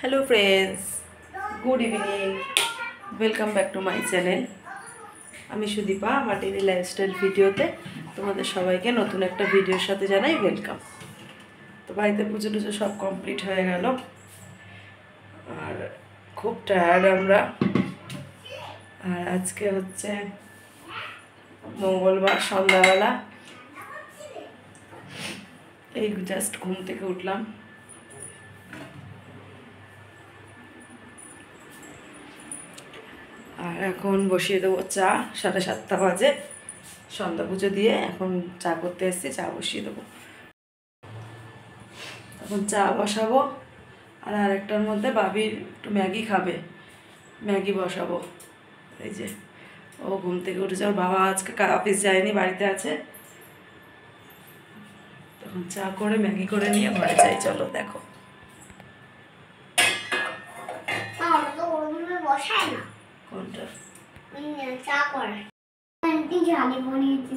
Hello friends good evening welcome back to my channel আমি সুদীপা আমার daily lifestyle ভিডিওতে তোমাদের সবাইকে নতুন একটা ভিডিওর সাথে জানাই ওয়েলকাম তো বাড়িতে পুজো টুজো সব কমপ্লিট হয়ে গেল আর খুব টায়ার্ড আমরা আর আজকে হচ্ছে মঙ্গলবার সন্ধ্যাবেলা এই জাস্ট ঘুম থেকে উঠলাম এখন বসিয়ে দেবো চা সাড়ে সাতটা বাজে সন্ধ্যা পুজো দিয়ে এখন চা করতে এসেছি চা বসিয়ে দেবো এখন চা বসাবো আর আরেকটার মধ্যে বাবির একটু ম্যাগি খাবে ম্যাগি বসাবো এই যে ও ঘুম থেকে উঠেছে ওর বাবা আজকে অফিস যায়নি বাড়িতে আছে তখন চা করে ম্যাগি করে নিয়ে ঘরে যাই চলো দেখো বসায় না কোনটা চাকর আন্টি জানি বনিয়েছি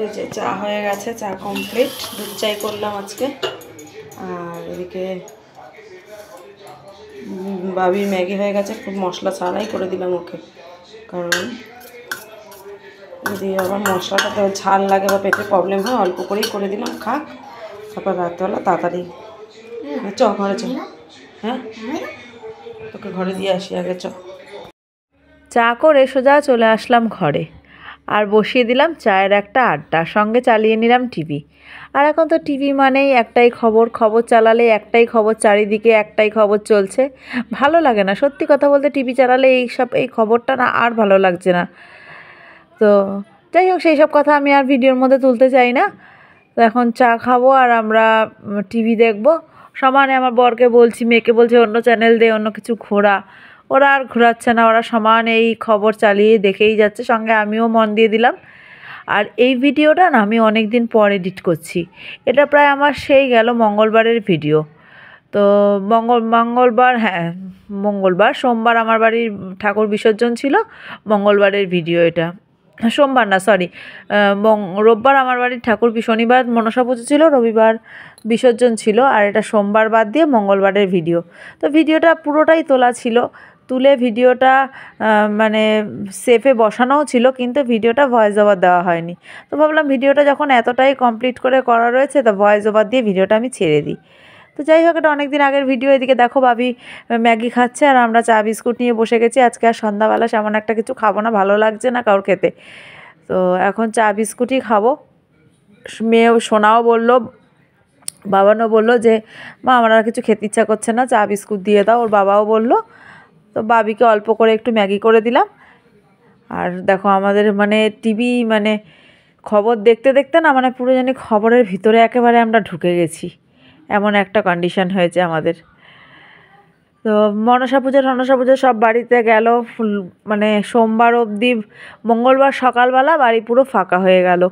এই যে চা হয়ে গেছে চা কমপ্লিট দুধ চাই করলাম আজকে আর এদিকে বাবি ম্যাগি হয়ে গেছে খুব মশলা ছাড়াই করে দিলাম ওকে কারণ যদি আবার মশলাটাতে ঝাল লাগে বা পেটে প্রবলেম হয় অল্প করেই করে দিলাম খাক তারপর রাত্রেবেলা তাড়াতাড়ি হ্যাঁ, চ ঘরে চ হ্যাঁ তোকে ঘরে দিয়ে আসি আগে চ চা করে সোজা চলে আসলাম ঘরে আর বসিয়ে দিলাম চায়ের একটা আড্ডা সঙ্গে চালিয়ে নিলাম টিভি আর এখন তো টিভি মানেই একটাই খবর খবর চালালে একটাই খবর চারিদিকে একটাই খবর চলছে ভালো লাগে না সত্যি কথা বলতে টিভি চালালে এই সব এই খবরটা না আর ভালো লাগছে না তো যাই হোক সেই সব কথা আমি আর ভিডিওর মধ্যে তুলতে চাই না তো এখন চা খাবো আর আমরা টিভি দেখবো সমানে আমার বরকে বলছি মেয়েকে বলছি অন্য চ্যানেল দে অন্য কিছু ঘোরা ওরা আর ঘোরাচ্ছে না ওরা সমান এই খবর চালিয়ে দেখেই যাচ্ছে সঙ্গে আমিও মন দিয়ে দিলাম আর এই ভিডিওটা না আমি অনেক দিন পর এডিট করছি এটা প্রায় আমার সেই গেল মঙ্গলবারের ভিডিও তো মঙ্গল মঙ্গলবার হ্যাঁ মঙ্গলবার সোমবার আমার বাড়ির ঠাকুর বিসর্জন ছিল মঙ্গলবারের ভিডিও এটা সোমবার না সরি রোববার আমার বাড়ির ঠাকুর শনিবার মনসা পুজো ছিল রবিবার বিসর্জন ছিল আর এটা সোমবার বাদ দিয়ে মঙ্গলবারের ভিডিও তো ভিডিওটা পুরোটাই তোলা ছিল তুলে ভিডিওটা মানে সেফে বসানোও ছিল কিন্তু ভিডিওটা ভয়েস ওভার দেওয়া হয়নি তো ভাবলাম ভিডিওটা যখন এতটাই কমপ্লিট করে করা রয়েছে তো ভয়েস ওভার দিয়ে ভিডিওটা আমি ছেড়ে দিই তো যাই হোক এটা অনেকদিন আগের ভিডিও এদিকে দেখো ভাবি ম্যাগি খাচ্ছে আর আমরা চা বিস্কুট নিয়ে বসে গেছি আজকে আর সন্ধ্যাবেলা সেমন একটা কিছু খাবো না ভালো লাগছে না কারোর খেতে তো এখন চা বিস্কুটই খাবো মেয়ে সোনাও বলল বাবানও বলল যে মা আমার আর কিছু খেতে ইচ্ছা করছে না চা বিস্কুট দিয়ে দাও ওর বাবাও বলল তো বাবিকে অল্প করে একটু ম্যাগি করে দিলাম আর দেখো আমাদের মানে টিভি মানে খবর দেখতে দেখতে না মানে পুরো জানি খবরের ভিতরে একেবারে আমরা ঢুকে গেছি এমন একটা কন্ডিশন হয়েছে আমাদের তো মনসা পুজো ঠনসা পুজো সব বাড়িতে গেল ফুল মানে সোমবার অবধি মঙ্গলবার সকালবেলা বাড়ি পুরো ফাঁকা হয়ে গেল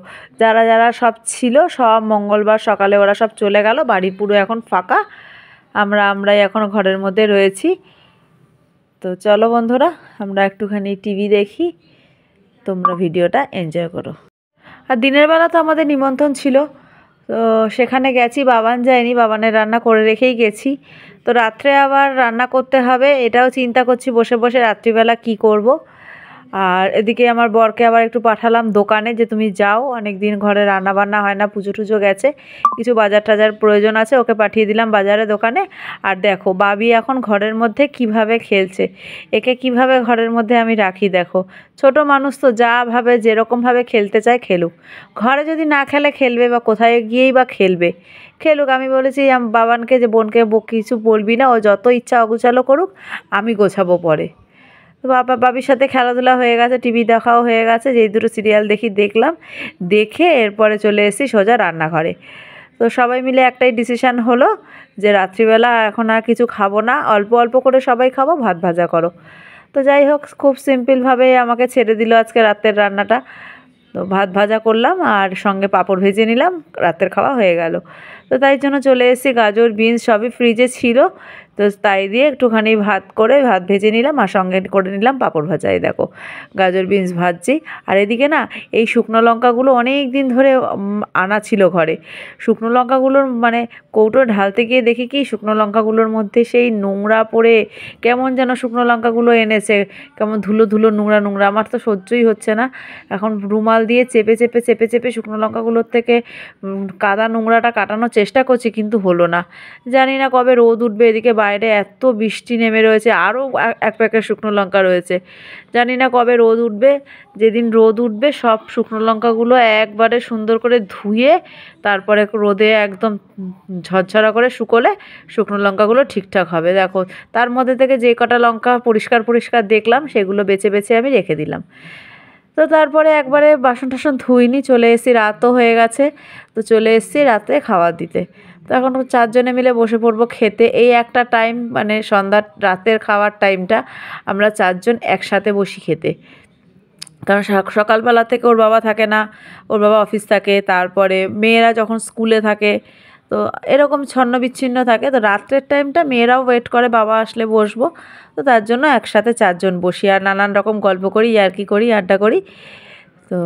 যারা যারা সব ছিল সব মঙ্গলবার সকালে ওরা সব চলে গেল বাড়ি পুরো এখন ফাঁকা আমরা আমরাই এখন ঘরের মধ্যে রয়েছি তো চলো বন্ধুরা আমরা একটুখানি টিভি দেখি তোমরা ভিডিওটা এনজয় করো আর দিনের বেলা তো আমাদের নিমন্ত্রণ ছিল তো সেখানে গেছি বাবান যায়নি বাবানের রান্না করে রেখেই গেছি তো রাত্রে আবার রান্না করতে হবে এটাও চিন্তা করছি বসে বসে রাত্রিবেলা কি করব। আর এদিকে আমার বরকে আবার একটু পাঠালাম দোকানে যে তুমি যাও অনেক দিন ঘরে রান্না বান্না হয় না পুজো টুজো গেছে কিছু বাজার টাজার প্রয়োজন আছে ওকে পাঠিয়ে দিলাম বাজারে দোকানে আর দেখো বাবি এখন ঘরের মধ্যে কিভাবে খেলছে একে কিভাবে ঘরের মধ্যে আমি রাখি দেখো ছোট মানুষ তো যা ভাবে যেরকমভাবে খেলতে চায় খেলুক ঘরে যদি না খেলে খেলবে বা কোথায় গিয়েই বা খেলবে খেলুক আমি বলেছি বাবানকে যে বোনকে কিছু বলবি না ও যত ইচ্ছা অগুচালো করুক আমি গোছাবো পরে বাবা বাবির সাথে খেলাধুলা হয়ে গেছে টিভি দেখাও হয়ে গেছে যেই দুটো সিরিয়াল দেখি দেখলাম দেখে এরপরে চলে এসেছি সোজা রান্নাঘরে তো সবাই মিলে একটাই ডিসিশান হলো যে রাত্রিবেলা এখন আর কিছু খাবো না অল্প অল্প করে সবাই খাবো ভাত ভাজা করো তো যাই হোক খুব সিম্পলভাবে আমাকে ছেড়ে দিল আজকে রাতের রান্নাটা তো ভাত ভাজা করলাম আর সঙ্গে পাঁপড় ভেজে নিলাম রাতের খাওয়া হয়ে গেল তো তাই জন্য চলে এসেছি গাজর বিনস সবই ফ্রিজে ছিল তো তাই দিয়ে একটুখানি ভাত করে ভাত ভেজে নিলাম আর সঙ্গে করে নিলাম পাঁপড় ভাজাই দেখো গাজর বিনস ভাজছি আর এদিকে না এই শুকনো লঙ্কাগুলো অনেক দিন ধরে আনা ছিল ঘরে শুকনো লঙ্কাগুলোর মানে কৌটো ঢালতে গিয়ে দেখি কি শুকনো লঙ্কাগুলোর মধ্যে সেই নোংরা পড়ে কেমন যেন শুকনো লঙ্কাগুলো এনেছে কেমন ধুলো ধুলো নোংরা নোংরা আমার তো সহ্যই হচ্ছে না এখন রুমাল দিয়ে চেপে চেপে চেপে চেপে শুকনো লঙ্কাগুলোর থেকে কাদা নোংরাটা কাটানোর চেষ্টা করছি কিন্তু হলো না জানি না কবে রোদ উঠবে এদিকে বাইরে এত বৃষ্টি নেমে রয়েছে আরও এক প্যাকেট শুকনো লঙ্কা রয়েছে জানি না কবে রোদ উঠবে যেদিন রোদ উঠবে সব শুকনো লঙ্কাগুলো একবারে সুন্দর করে ধুয়ে তারপরে রোদে একদম ঝরঝরা করে শুকোলে শুকনো লঙ্কাগুলো ঠিকঠাক হবে দেখো তার মধ্যে থেকে যে কটা লঙ্কা পরিষ্কার পরিষ্কার দেখলাম সেগুলো বেছে বেছে আমি রেখে দিলাম তো তারপরে একবারে বাসন টাসন ধুইনি চলে এসেছি রাতও হয়ে গেছে তো চলে এসেছি রাতে খাবার দিতে তো এখন চারজনে মিলে বসে পড়বো খেতে এই একটা টাইম মানে সন্ধ্যার রাতের খাওয়ার টাইমটা আমরা চারজন একসাথে বসি খেতে কারণ সকালবেলা থেকে ওর বাবা থাকে না ওর বাবা অফিস থাকে তারপরে মেয়েরা যখন স্কুলে থাকে তো এরকম ছন্ন বিচ্ছিন্ন থাকে তো রাত্রের টাইমটা মেয়েরাও ওয়েট করে বাবা আসলে বসবো তো তার জন্য একসাথে চারজন বসি আর নানান রকম গল্প করি আর কি করি আড্ডা করি তো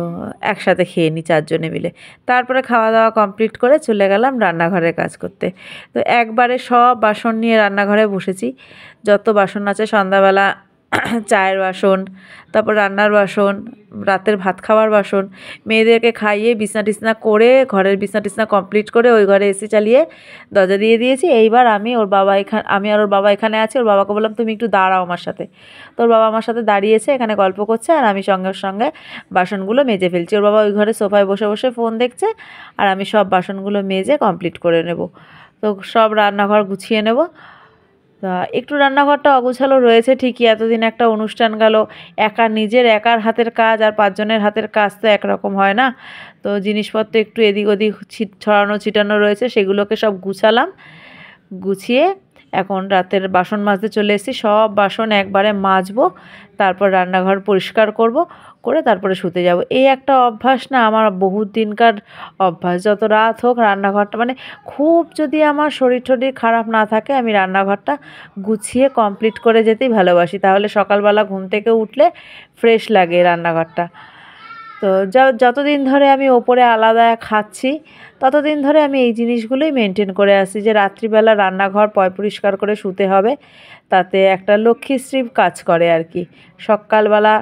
একসাথে খেয়ে নিই চারজনে মিলে তারপরে খাওয়া দাওয়া কমপ্লিট করে চলে গেলাম রান্নাঘরের কাজ করতে তো একবারে সব বাসন নিয়ে রান্নাঘরে বসেছি যত বাসন আছে সন্ধ্যাবেলা চায়ের বাসন তারপর রান্নার বাসন রাতের ভাত খাওয়ার বাসন মেয়েদেরকে খাইয়ে বিছনা টিছনা করে ঘরের বিছনা টিছনা কমপ্লিট করে ওই ঘরে এসি চালিয়ে দরজা দিয়ে দিয়েছি এইবার আমি ওর বাবা এখানে আমি আর ওর বাবা এখানে আছি ওর বাবাকে বললাম তুমি একটু দাঁড়াও আমার সাথে তোর বাবা আমার সাথে দাঁড়িয়েছে এখানে গল্প করছে আর আমি সঙ্গে সঙ্গে বাসনগুলো মেজে ফেলছি ওর বাবা ওই ঘরে সোফায় বসে বসে ফোন দেখছে আর আমি সব বাসনগুলো মেজে কমপ্লিট করে নেব তো সব রান্নাঘর গুছিয়ে নেবো তা একটু রান্নাঘরটা অগোছালো রয়েছে ঠিকই এতদিন একটা অনুষ্ঠান গেল একা নিজের একার হাতের কাজ আর পাঁচজনের হাতের কাজ তো একরকম হয় না তো জিনিসপত্র একটু এদিক ওদিক ছিট ছড়ানো ছিটানো রয়েছে সেগুলোকে সব গুছালাম গুছিয়ে এখন রাতের বাসন মাজতে চলে এসেছি সব বাসন একবারে মাজবো তারপর রান্নাঘর পরিষ্কার করব করে তারপরে শুতে যাব এই একটা অভ্যাস না আমার বহুত দিনকার অভ্যাস যত রাত হোক রান্নাঘরটা মানে খুব যদি আমার শরীর টরীর খারাপ না থাকে আমি রান্নাঘরটা গুছিয়ে কমপ্লিট করে যেতেই ভালোবাসি তাহলে সকালবেলা ঘুম থেকে উঠলে ফ্রেশ লাগে রান্নাঘরটা তো যতদিন ধরে আমি ওপরে আলাদা খাচ্ছি ততদিন ধরে আমি এই জিনিসগুলোই মেনটেন করে আসি যে রাত্রিবেলা রান্নাঘর পয় পরিষ্কার করে শুতে হবে তাতে একটা লক্ষ্মীশ্রী কাজ করে আর কি সকালবেলা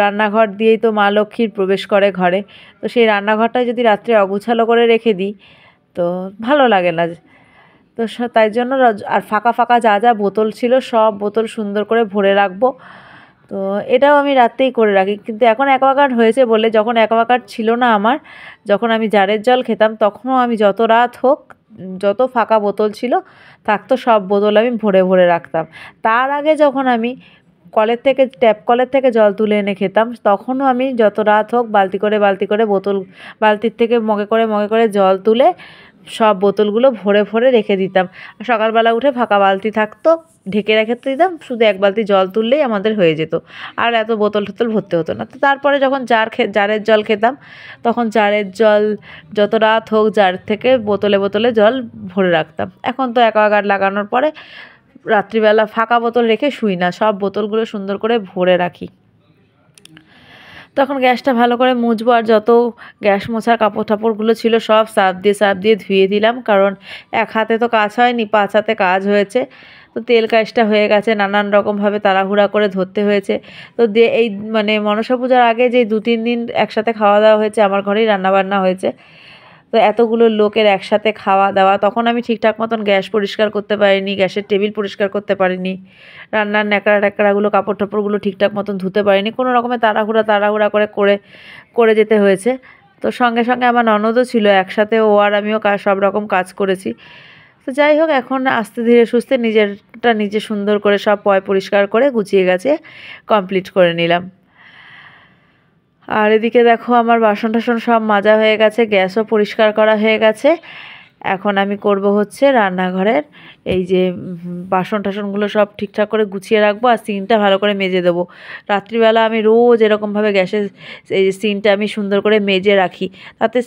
রান্নাঘর দিয়েই তো মা লক্ষ্মীর প্রবেশ করে ঘরে তো সেই রান্নাঘরটা যদি রাত্রে অগুছালো করে রেখে দিই তো ভালো লাগে না তো তাই জন্য আর ফাঁকা ফাঁকা যা যা বোতল ছিল সব বোতল সুন্দর করে ভরে রাখবো তো এটাও আমি রাত্রেই করে রাখি কিন্তু এখন অ্যাকোয়াকার্ড হয়েছে বলে যখন অ্যাকোয়াকার্ড ছিল না আমার যখন আমি জারের জল খেতাম তখনও আমি যত রাত হোক যত ফাঁকা বোতল ছিল থাকতো সব বোতল আমি ভরে ভরে রাখতাম তার আগে যখন আমি কলের থেকে ট্যাপ কলের থেকে জল তুলে এনে খেতাম তখনও আমি যত রাত হোক বালতি করে বালতি করে বোতল বালতির থেকে মগে করে মগে করে জল তুলে সব বোতলগুলো ভরে ভরে রেখে দিতাম সকালবেলা উঠে ফাঁকা বালতি থাকতো ঢেকে রেখে দিতাম শুধু এক বালতি জল তুললেই আমাদের হয়ে যেত আর এত বোতল টোতল ভরতে হতো না তো তারপরে যখন জার জারের জল খেতাম তখন জারের জল যত রাত হোক জার থেকে বোতলে বোতলে জল ভরে রাখতাম এখন তো অ্যাকোয়াগার্ড লাগানোর পরে রাত্রিবেলা ফাঁকা বোতল রেখে শুই না সব বোতলগুলো সুন্দর করে ভরে রাখি তখন গ্যাসটা ভালো করে মুছবো আর যত গ্যাস মোছার কাপড় টাপড়গুলো ছিল সব সাপ দিয়ে সাপ দিয়ে ধুয়ে দিলাম কারণ এক হাতে তো কাজ হয়নি পাঁচ হাতে কাজ হয়েছে তো তেল কাজটা হয়ে গেছে নানান রকমভাবে তাড়াহুড়া করে ধরতে হয়েছে তো দিয়ে এই মানে মনসা পূজার আগে যে দু তিন দিন একসাথে খাওয়া দাওয়া হয়েছে আমার ঘরেই রান্নাবান্না হয়েছে তো এতগুলো লোকের একসাথে খাওয়া দাওয়া তখন আমি ঠিকঠাক মতন গ্যাস পরিষ্কার করতে পারিনি গ্যাসের টেবিল পরিষ্কার করতে পারিনি রান্নার ন্যাকড়া ট্যাকড়াগুলো কাপড় টাপড়গুলো ঠিকঠাক মতন ধুতে পারিনি কোনো রকমের তাড়াহুড়া তাড়াহুড়া করে করে করে যেতে হয়েছে তো সঙ্গে সঙ্গে আমার ননদও ছিল একসাথে ও আর আমিও কাজ সব রকম কাজ করেছি তো যাই হোক এখন আস্তে ধীরে সুস্থে নিজেরটা নিজে সুন্দর করে সব পয় পরিষ্কার করে গুছিয়ে গেছে কমপ্লিট করে নিলাম আর এদিকে দেখো আমার বাসন টাসন সব মাজা হয়ে গেছে গ্যাসও পরিষ্কার করা হয়ে গেছে এখন আমি করব হচ্ছে রান্নাঘরের এই যে বাসন টাসনগুলো সব ঠিকঠাক করে গুছিয়ে রাখবো আর সিনটা ভালো করে মেজে দেবো রাত্রিবেলা আমি রোজ এরকমভাবে গ্যাসের এই সিনটা আমি সুন্দর করে মেজে রাখি তাতে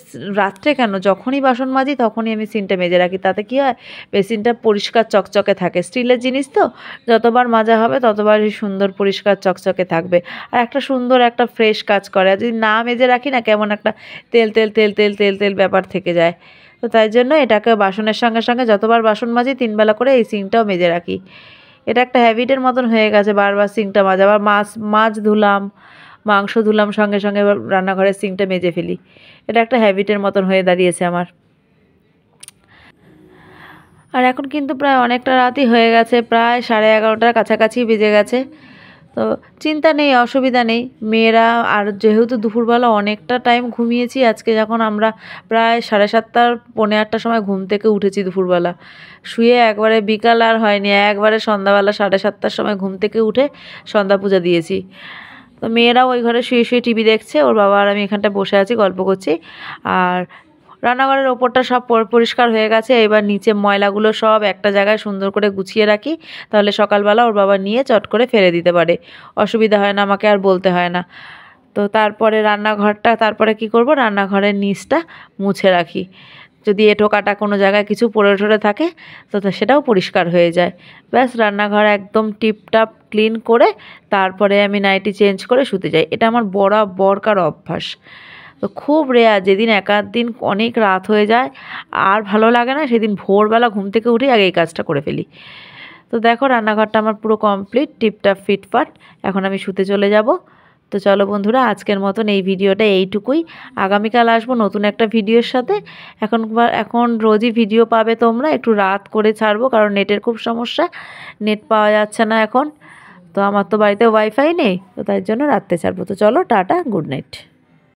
রাত্রে কেন যখনই বাসন মাজি তখনই আমি সিনটা মেজে রাখি তাতে কি হয় বেসিনটা পরিষ্কার চকচকে থাকে স্টিলের জিনিস তো যতবার মাজা হবে ততবারই সুন্দর পরিষ্কার চকচকে থাকবে আর একটা সুন্দর একটা ফ্রেশ কাজ করে আর যদি না মেজে রাখি না কেমন একটা তেল তেল তেল তেল তেল তেল ব্যাপার থেকে যায় তো তাই জন্য এটাকে বাসনের সঙ্গে সঙ্গে যতবার বাসন মাজি তিনবেলা করে এই সিংটাও মেজে রাখি এটা একটা হ্যাবিটের মতন হয়ে গেছে বারবার সিংটা মাজা আবার মাছ মাছ ধুলাম মাংস ধুলাম সঙ্গে সঙ্গে রান্নাঘরের সিংটা মেজে ফেলি এটা একটা হ্যাবিটের মতন হয়ে দাঁড়িয়েছে আমার আর এখন কিন্তু প্রায় অনেকটা রাতই হয়ে গেছে প্রায় সাড়ে এগারোটার কাছাকাছি বেজে গেছে তো চিন্তা নেই অসুবিধা নেই মেয়েরা আর যেহেতু দুপুরবেলা অনেকটা টাইম ঘুমিয়েছি আজকে যখন আমরা প্রায় সাড়ে সাতটার পৌনে আটটার সময় ঘুম থেকে উঠেছি দুপুরবেলা শুয়ে একবারে বিকাল আর হয়নি একবারে সন্ধ্যাবেলা সাড়ে সাতটার সময় ঘুম থেকে উঠে সন্ধ্যা পূজা দিয়েছি তো মেয়েরাও ওই ঘরে শুয়ে শুয়ে টিভি দেখছে ওর বাবা আর আমি এখানটা বসে আছি গল্প করছি আর রান্নাঘরের ওপরটা সব পরিষ্কার হয়ে গেছে এবার নিচে ময়লাগুলো সব একটা জায়গায় সুন্দর করে গুছিয়ে রাখি তাহলে সকালবেলা ওর বাবা নিয়ে চট করে ফেলে দিতে পারে অসুবিধা হয় না আমাকে আর বলতে হয় না তো তারপরে রান্নাঘরটা তারপরে কি করব রান্নাঘরের নিচটা মুছে রাখি যদি এঁটো কাটা কোনো জায়গায় কিছু পড়ে ঠরে থাকে তো সেটাও পরিষ্কার হয়ে যায় ব্যাস রান্নাঘর একদম টিপটাপ ক্লিন করে তারপরে আমি নাইটি চেঞ্জ করে শুতে যাই এটা আমার বরকার অভ্যাস তো খুব রেয়ার যেদিন একাধ দিন অনেক রাত হয়ে যায় আর ভালো লাগে না সেদিন ভোরবেলা ঘুম থেকে উঠে আগে এই কাজটা করে ফেলি তো দেখো রান্নাঘরটা আমার পুরো কমপ্লিট টিপটাপ ফিটফাট এখন আমি শুতে চলে যাব তো চলো বন্ধুরা আজকের মতন এই ভিডিওটা এইটুকুই আগামীকাল আসবো নতুন একটা ভিডিওর সাথে এখন এখন রোজই ভিডিও পাবে তোমরা একটু রাত করে ছাড়বো কারণ নেটের খুব সমস্যা নেট পাওয়া যাচ্ছে না এখন তো আমার তো বাড়িতে ওয়াইফাই নেই তো তাই জন্য রাত্রে ছাড়বো তো চলো টাটা গুড নাইট